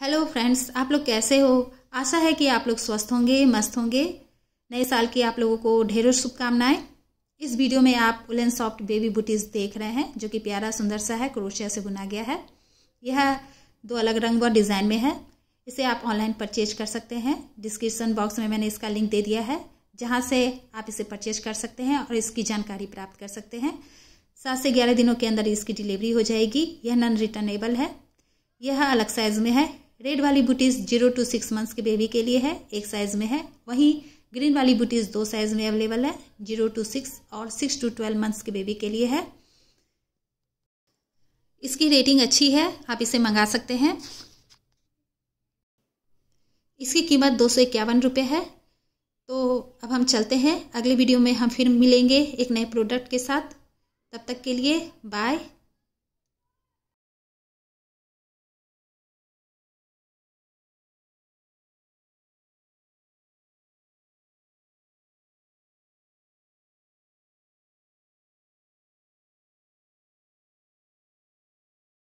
hello friends आप लोग कैसे हो आशा है कि आप लोग स्वस्थ होंगे मस्त होंगे नए साल की आप लोगों को ढेरों शुभकामनाएं इस वीडियो में आप उलन सॉफ्ट बेबी बुटीज देख रहे हैं जो कि प्यारा सुंदर सा है क्रोशिया से बुना गया है यह दो अलग रंग व डिज़ाइन में है इसे आप ऑनलाइन परचेज कर सकते हैं डिस्क्रिप्सन बॉक्स में मैंने इसका लिंक दे दिया है जहाँ से आप इसे परचेज कर सकते हैं और इसकी जानकारी प्राप्त कर सकते हैं सात से ग्यारह दिनों के अंदर इसकी डिलीवरी हो जाएगी यह नॉन रिटर्नेबल है यह अलग साइज़ में है रेड वाली booties zero to six months के बेबी के लिए है एक साइज़ में है वहीं ग्रीन वाली बूटीज़ दो साइज़ में अवेलेबल है जीरो टू सिक्स और सिक्स टू ट्वेल्व मंथ्स के बेबी के लिए है इसकी रेटिंग अच्छी है आप इसे मंगा सकते हैं इसकी कीमत दो सौ इक्यावन रुपये है तो अब हम चलते हैं अगले वीडियो में हम फिर मिलेंगे एक नए प्रोडक्ट के साथ तब तक के लिए बाय